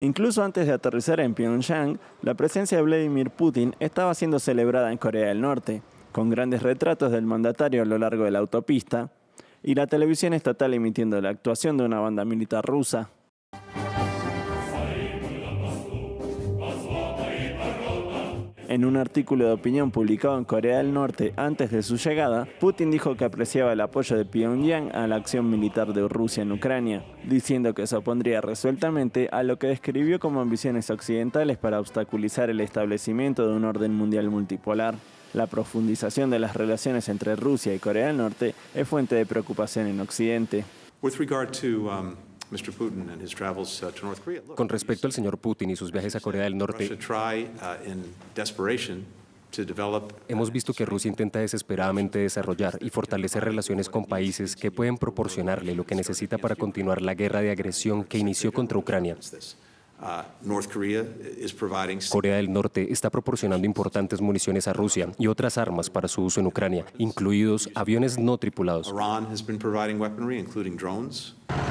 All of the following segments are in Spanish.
Incluso antes de aterrizar en Pyongyang, la presencia de Vladimir Putin estaba siendo celebrada en Corea del Norte, con grandes retratos del mandatario a lo largo de la autopista, y la televisión estatal emitiendo la actuación de una banda militar rusa. En un artículo de opinión publicado en Corea del Norte antes de su llegada, Putin dijo que apreciaba el apoyo de Pyongyang a la acción militar de Rusia en Ucrania, diciendo que se opondría resueltamente a lo que describió como ambiciones occidentales para obstaculizar el establecimiento de un orden mundial multipolar. La profundización de las relaciones entre Rusia y Corea del Norte es fuente de preocupación en Occidente. Uh, con respecto al señor Putin y sus viajes a Corea del Norte, uh, uh, Hemos visto que Rusia intenta desesperadamente desarrollar y fortalecer relaciones con países que pueden proporcionarle lo que necesita para continuar la guerra de agresión que inició contra Ucrania. Corea del Norte está proporcionando importantes municiones a Rusia y otras armas para su uso en Ucrania, incluidos aviones no tripulados.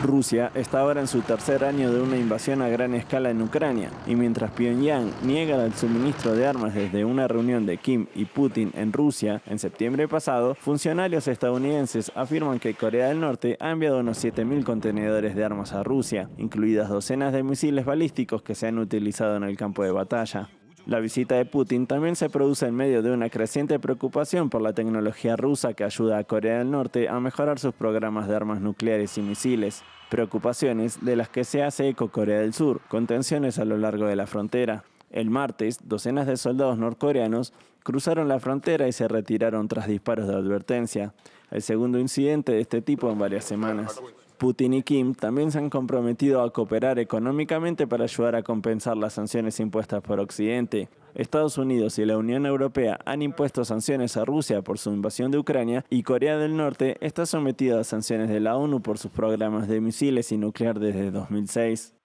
Rusia está ahora en su tercer año de una invasión a gran escala en Ucrania, y mientras Pyongyang niega el suministro de armas desde una reunión de Kim y Putin en Rusia en septiembre pasado, funcionarios estadounidenses afirman que Corea del Norte ha enviado unos 7.000 contenedores de armas a Rusia, incluidas docenas de misiles balísticos que se han utilizado en el campo de batalla. La visita de Putin también se produce en medio de una creciente preocupación por la tecnología rusa que ayuda a Corea del Norte a mejorar sus programas de armas nucleares y misiles, preocupaciones de las que se hace eco Corea del Sur, con tensiones a lo largo de la frontera. El martes, docenas de soldados norcoreanos cruzaron la frontera y se retiraron tras disparos de advertencia, el segundo incidente de este tipo en varias semanas. Putin y Kim también se han comprometido a cooperar económicamente para ayudar a compensar las sanciones impuestas por Occidente. Estados Unidos y la Unión Europea han impuesto sanciones a Rusia por su invasión de Ucrania y Corea del Norte está sometida a sanciones de la ONU por sus programas de misiles y nuclear desde 2006.